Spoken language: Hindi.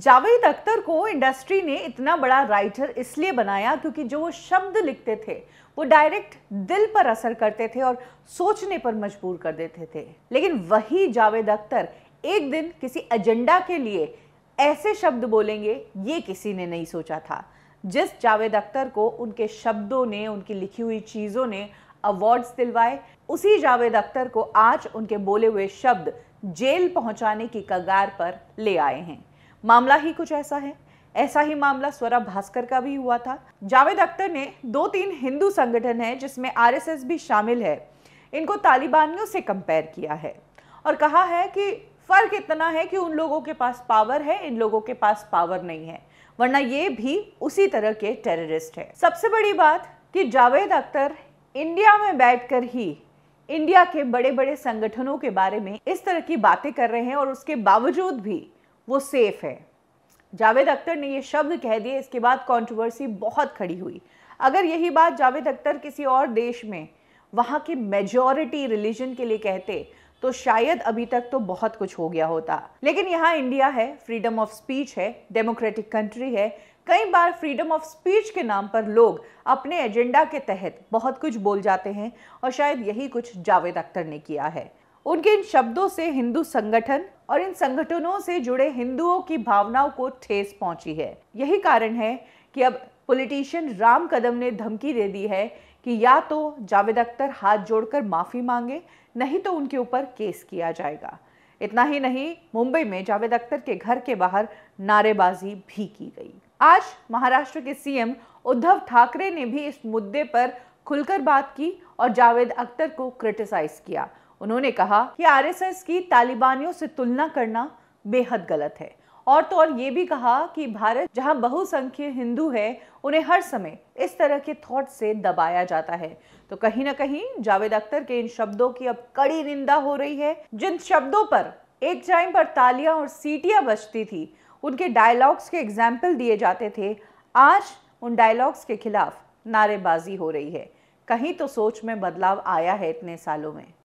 जावेद अख्तर को इंडस्ट्री ने इतना बड़ा राइटर इसलिए बनाया क्योंकि जो वो शब्द लिखते थे वो डायरेक्ट दिल पर असर करते थे और सोचने पर मजबूर कर देते थे लेकिन वही जावेद अख्तर एक दिन किसी एजेंडा के लिए ऐसे शब्द बोलेंगे ये किसी ने नहीं सोचा था जिस जावेद अख्तर को उनके शब्दों ने उनकी लिखी हुई चीज़ों ने अवार्ड्स दिलवाए उसी जावेद अख्तर को आज उनके बोले हुए शब्द जेल पहुंचाने की कगार पर ले आए हैं मामला ही कुछ ऐसा है ऐसा ही मामला स्वरा भास्कर का भी हुआ था जावेद अख्तर ने दो तीन हिंदू संगठन है जिसमें आरएसएस भी शामिल है इनको तालिबानियों से कंपेयर किया है और कहा है कि फ़र्क इतना है कि उन लोगों के पास पावर है इन लोगों के पास पावर नहीं है वरना ये भी उसी तरह के टेररिस्ट है सबसे बड़ी बात कि जावेद अख्तर इंडिया में बैठकर ही इंडिया के बड़े बड़े संगठनों के बारे में इस तरह की बातें कर रहे हैं और उसके बावजूद भी वो सेफ़ है जावेद अख्तर ने ये शब्द कह दिए इसके बाद कंट्रोवर्सी बहुत खड़ी हुई अगर यही बात जावेद अख्तर किसी और देश में वहाँ के मेजॉरिटी रिलीजन के लिए कहते तो शायद अभी तक तो बहुत कुछ हो गया होता लेकिन यहाँ इंडिया है फ्रीडम ऑफ स्पीच है डेमोक्रेटिक कंट्री है कई बार फ्रीडम ऑफ स्पीच के नाम पर लोग अपने एजेंडा के तहत बहुत कुछ बोल जाते हैं और शायद यही कुछ जावेद अख्तर ने किया है उनके इन शब्दों से हिंदू संगठन और इन संगठनों से जुड़े हिंदुओं की भावनाओं को ठेस पहुंची है यही कारण है कि अब पॉलिटिशियन राम कदम ने धमकी दे दी है कि या तो जावेद अख्तर हाथ जोड़कर माफ़ी मांगे नहीं तो उनके ऊपर केस किया जाएगा इतना ही नहीं मुंबई में जावेद अख्तर के घर के बाहर नारेबाजी भी की गई आज महाराष्ट्र के सीएम उद्धव ठाकरे ने भी इस मुद्दे पर खुलकर बात की और जावेद अख्तर को क्रिटिसाइज किया उन्होंने कहा कि आरएसएस की तालिबानियों से तुलना करना बेहद गलत है और तो और ये भी कहा कि भारत जहां बहुसंख्य हिंदू है उन्हें हर समय इस तरह के थॉट से दबाया जाता है तो कहीं ना कहीं जावेद अख्तर के इन शब्दों की अब कड़ी निंदा हो रही है जिन शब्दों पर एक टाइम पर तालियां और सीटियां बजती थी उनके डायलॉग्स के एग्जाम्पल दिए जाते थे आज उन डायलॉग्स के खिलाफ नारेबाजी हो रही है कहीं तो सोच में बदलाव आया है इतने सालों में